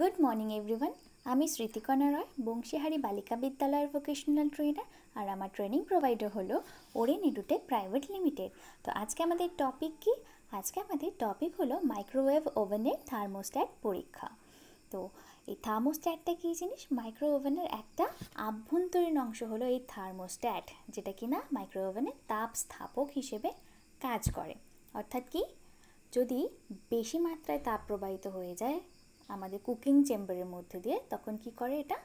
good morning everyone আমি শ্রীতিকণা রয় বংশীহারি বালিকা বিদ্যালয়ের ভোকেশনাল ট্রেনার আর আমার ট্রেনিং প্রোভাইডার হলো ওরেন এডুটেক প্রাইভেট লিমিটেড তো আজকে আমাদের টপিক কি আজকে আমাদের টপিক হলো মাইক্রোওয়েভ ওভেনের থার্মোস্ট্যাট পরীক্ষা তো এই থার্মোস্ট্যাটটা কী জিনিস মাইক্রো ওভেনের একটা আভ্যন্তরীণ অংশ হলো এই থার্মোস্ট্যাট যেটা না মাইক্রো ওভেনের তাপ স্থাপক হিসেবে কাজ করে অর্থাৎ কি যদি বেশি মাত্রায় তাপ প্রবাহিত হয়ে যায় আমাদের কুকিং চেম্বারের মধ্যে দিয়ে তখন কি করে এটা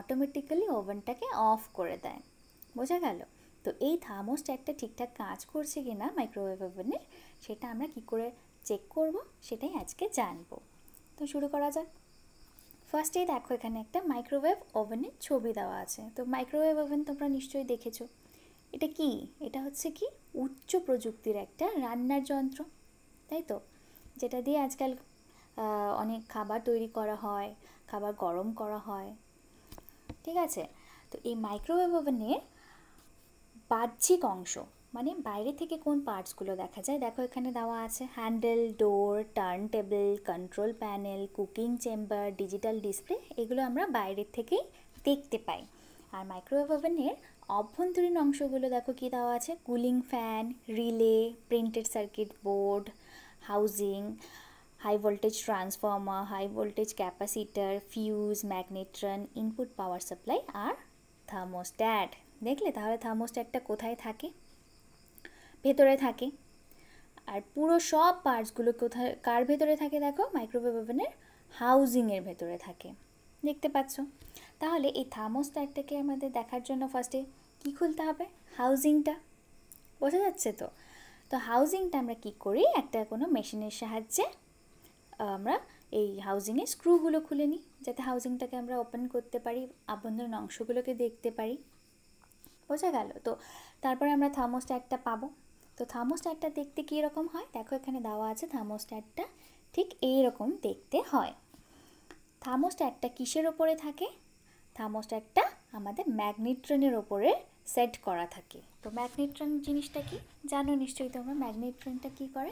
অটোমেটিক্যালি ওভেনটাকে অফ করে দেয় বোঝা গেল তো এই একটা ঠিকঠাক কাজ করছে কি না মাইক্রোওয়েভ ওভেনের সেটা আমরা কি করে চেক করব সেটাই আজকে জানব তো শুরু করা যাক ফার্স্টেই দেখো এখানে একটা মাইক্রোওয়েভ ওভেনের ছবি দেওয়া আছে তো মাইক্রোওয়েভ ওভেন তোমরা নিশ্চয়ই দেখেছো এটা কি এটা হচ্ছে কি উচ্চ প্রযুক্তির একটা রান্নার যন্ত্র তাই তো যেটা দিয়ে আজকাল অনেক খাবার তৈরি করা হয় খাবার গরম করা হয় ঠিক আছে তো এই মাইক্রোওয়েভ ওভেনে বাহ্যিক অংশ মানে বাইরে থেকে কোন পার্টসগুলো দেখা যায় দেখো এখানে দেওয়া আছে handle door turn table control panel cooking chamber digital display এগুলো আমরা বাইরের থেকেই দেখতে পাই আর মাইক্রোওয়েভ ওভেনের অভ্যন্তরীণ অংশগুলো দেখো কি দেওয়া আছে cooling fan relay printed circuit board housing high voltage transformer, high voltage capacitor, fuse, magnetron, input power supply আর থার্মোস্ট্যাট দেখলে তাহলে থার্মোস্ট্যাটটা কোথায় থাকে ভেতরে থাকে আর পুরো সব পার্টসগুলো কোথায় কার ভেতরে থাকে দেখো মাইক্রোওয়েভ ওভেনের হাউজিংয়ের ভেতরে থাকে দেখতে পাচ্ছ তাহলে এই থার্মোস্ট্যাটটাকে আমাদের দেখার জন্য ফার্স্টে কি খুলতে হবে হাউজিংটা বোঝা যাচ্ছে তো তো হাউজিংটা আমরা কি করি একটা কোনো মেশিনের সাহায্যে আমরা এই হাউজিংয়ে স্ক্রুগুলো খুলে নিই যাতে হাউজিংটাকে আমরা ওপেন করতে পারি আভ্যন্তরীণ অংশগুলোকে দেখতে পারি বোঝা গেল তো তারপরে আমরা থার্মোস্ট্যাটটা পাবো তো থার্মোস্ট্যাটটা দেখতে কী রকম হয় দেখো এখানে দেওয়া আছে থার্মোস্ট্যাটটা ঠিক এই রকম দেখতে হয় থার্মোস্ট্যাটটা কিসের ওপরে থাকে থার্মোস্ট্যাটটা আমাদের ম্যাগনেট্রনের ওপরে সেট করা থাকে তো ম্যাগনেট্রন জিনিসটা কি জানো নিশ্চয়ই তোমরা ম্যাগনেট্রনটা কী করে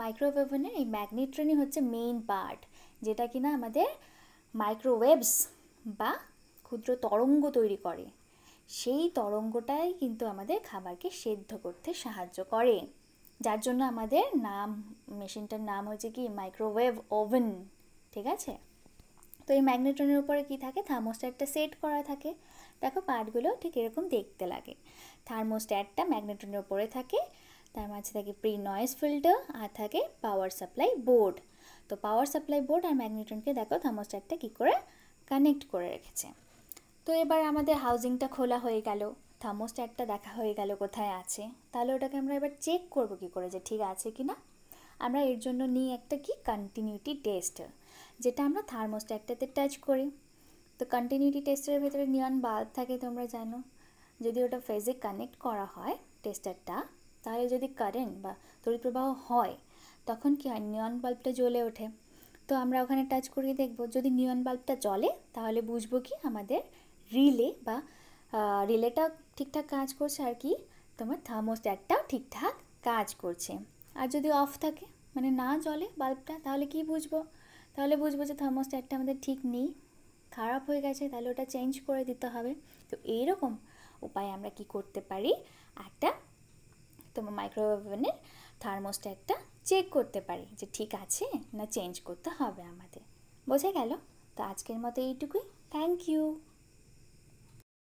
মাইক্রোওয়েভ ওভেনের এই ম্যাগনেট্রনই হচ্ছে মেইন পার্ট যেটা কিনা আমাদের মাইক্রোওয়েভস বা ক্ষুদ্র তরঙ্গ তৈরি করে সেই তরঙ্গটাই কিন্তু আমাদের খাবারকে সেদ্ধ করতে সাহায্য করে যার জন্য আমাদের নাম মেশিনটার নাম হচ্ছে কি মাইক্রোওয়েভ ওভেন ঠিক আছে তো এই ম্যাগনেট্রনের উপরে কি থাকে থার্মোস্ট্যাটটা সেট করা থাকে দেখো পার্টগুলো ঠিক এরকম দেখতে লাগে থার্মোস্ট্যাটটা ম্যাগনেট্রনের উপরে থাকে তার মাঝে থাকে প্রি নয়েজ ফিল্টার আর থাকে পাওয়ার সাপ্লাই বোর্ড তো পাওয়ার সাপ্লাই বোর্ড আর ম্যাগনেটনকে দেখো থার্মোস্ট্যাটটা কী করে কানেক্ট করে রেখেছে তো এবার আমাদের হাউজিংটা খোলা হয়ে গেল থার্মোস্ট্যাটটা দেখা হয়ে গেল কোথায় আছে তাহলে ওটাকে আমরা এবার চেক করব কি করে যে ঠিক আছে কি না আমরা এর জন্য নিই একটা কি কন্টিনিউটি টেস্ট যেটা আমরা থার্মোস্ট্যাটটাতে টাচ করি তো কন্টিনিউটি টেস্টের ভেতরে নিয়ন বাল্ব থাকে তোমরা জানো যদি ওটা ফেজে কানেক্ট করা হয় টেস্টারটা তাহলে যদি কারেন্ট বা তড়িৎ প্রবাহ হয় তখন কি হয় নিয়ন বাল্বটা জ্বলে ওঠে তো আমরা ওখানে টাচ করিয়ে দেখব যদি নিয়ন বাল্বটা জ্বলে তাহলে বুঝবো কি আমাদের রিলে বা রিলেটা ঠিকঠাক কাজ করছে আর কি তোমার থার্মোস্ট্যাটটাও ঠিকঠাক কাজ করছে আর যদি অফ থাকে মানে না জ্বলে বাল্বটা তাহলে কি বুঝবো তাহলে বুঝবো যে থার্মোস্ট্যাটটা আমাদের ঠিক নেই খারাপ হয়ে গেছে তাহলে ওটা চেঞ্জ করে দিতে হবে তো এইরকম উপায়ে আমরা কি করতে পারি একটা তোমার মাইক্রোওয়েভ ওভেনের থার্মোস্ট্যাটটা চেক করতে পারি যে ঠিক আছে না চেঞ্জ করতে হবে আমাদের বোঝা গেল তো আজকের মতো এইটুকুই থ্যাংক ইউ